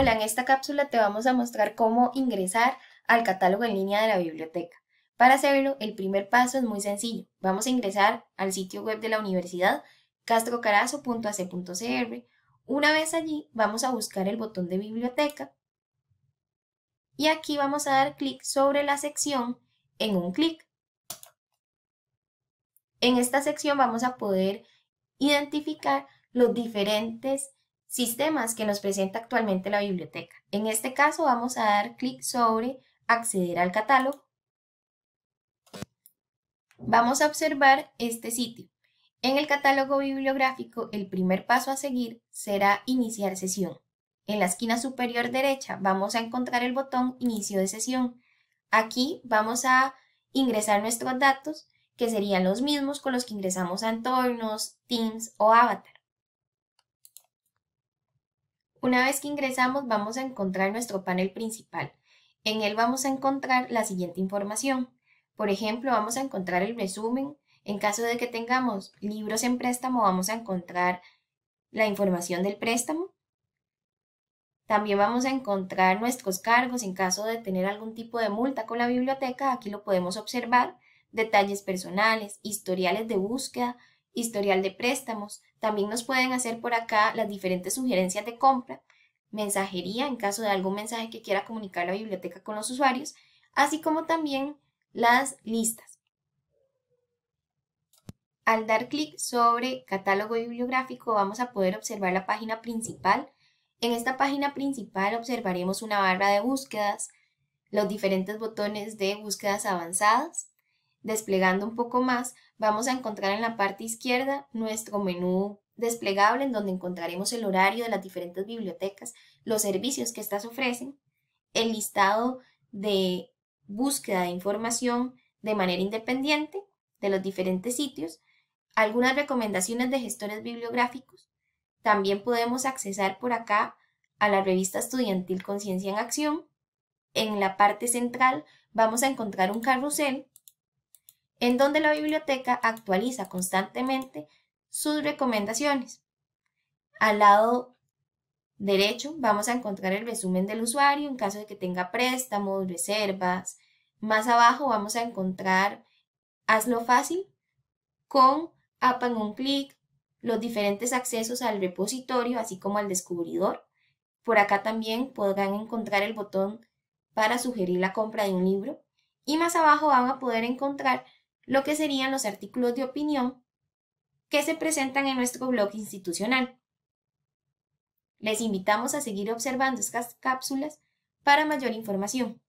Hola, en esta cápsula te vamos a mostrar cómo ingresar al catálogo en línea de la biblioteca. Para hacerlo, el primer paso es muy sencillo. Vamos a ingresar al sitio web de la universidad castrocarazo.ac.cr. Una vez allí, vamos a buscar el botón de biblioteca y aquí vamos a dar clic sobre la sección en un clic. En esta sección vamos a poder identificar los diferentes sistemas que nos presenta actualmente la biblioteca. En este caso vamos a dar clic sobre acceder al catálogo. Vamos a observar este sitio. En el catálogo bibliográfico, el primer paso a seguir será iniciar sesión. En la esquina superior derecha vamos a encontrar el botón Inicio de sesión. Aquí vamos a ingresar nuestros datos, que serían los mismos con los que ingresamos a entornos, Teams o Avatar. Una vez que ingresamos vamos a encontrar nuestro panel principal. En él vamos a encontrar la siguiente información. Por ejemplo, vamos a encontrar el resumen. En caso de que tengamos libros en préstamo, vamos a encontrar la información del préstamo. También vamos a encontrar nuestros cargos en caso de tener algún tipo de multa con la biblioteca. Aquí lo podemos observar. Detalles personales, historiales de búsqueda, historial de préstamos. También nos pueden hacer por acá las diferentes sugerencias de compra, mensajería en caso de algún mensaje que quiera comunicar la biblioteca con los usuarios, así como también las listas. Al dar clic sobre catálogo bibliográfico vamos a poder observar la página principal. En esta página principal observaremos una barra de búsquedas, los diferentes botones de búsquedas avanzadas, Desplegando un poco más, vamos a encontrar en la parte izquierda nuestro menú desplegable en donde encontraremos el horario de las diferentes bibliotecas, los servicios que éstas ofrecen, el listado de búsqueda de información de manera independiente de los diferentes sitios, algunas recomendaciones de gestores bibliográficos. También podemos accesar por acá a la revista estudiantil Conciencia en Acción. En la parte central vamos a encontrar un carrusel en donde la biblioteca actualiza constantemente sus recomendaciones. Al lado derecho vamos a encontrar el resumen del usuario en caso de que tenga préstamos, reservas. Más abajo vamos a encontrar Hazlo fácil con App un clic, los diferentes accesos al repositorio, así como al descubridor. Por acá también podrán encontrar el botón para sugerir la compra de un libro. Y más abajo van a poder encontrar lo que serían los artículos de opinión que se presentan en nuestro blog institucional. Les invitamos a seguir observando estas cápsulas para mayor información.